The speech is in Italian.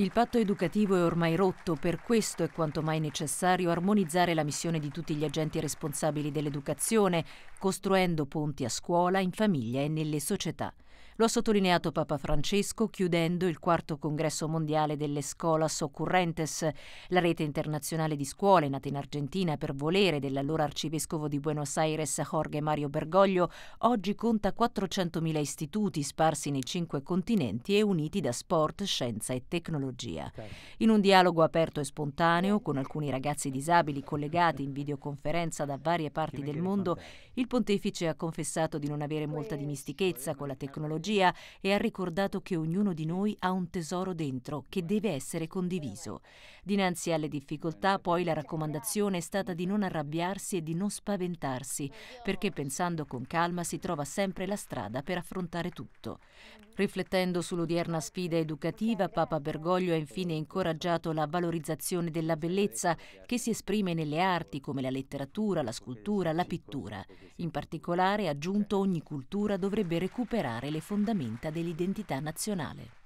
Il patto educativo è ormai rotto, per questo è quanto mai necessario armonizzare la missione di tutti gli agenti responsabili dell'educazione, costruendo ponti a scuola, in famiglia e nelle società. Lo ha sottolineato Papa Francesco chiudendo il quarto congresso mondiale delle Scolas Occurrentes, la rete internazionale di scuole nata in Argentina per volere dell'allora arcivescovo di Buenos Aires Jorge Mario Bergoglio, oggi conta 400.000 istituti sparsi nei cinque continenti e uniti da sport, scienza e tecnologia. In un dialogo aperto e spontaneo con alcuni ragazzi disabili collegati in videoconferenza da varie parti del mondo, il pontefice ha confessato di non avere molta dimistichezza con la tecnologia nostalgia e ha ricordato che ognuno di noi ha un tesoro dentro che deve essere condiviso. Dinanzi alle difficoltà poi la raccomandazione è stata di non arrabbiarsi e di non spaventarsi, perché pensando con calma si trova sempre la strada per affrontare tutto. Riflettendo sull'odierna sfida educativa, Papa Bergoglio ha infine incoraggiato la valorizzazione della bellezza che si esprime nelle arti come la letteratura, la scultura, la pittura. In particolare, ha aggiunto, ogni cultura dovrebbe recuperare le fondazioni fondamenta dell'identità nazionale.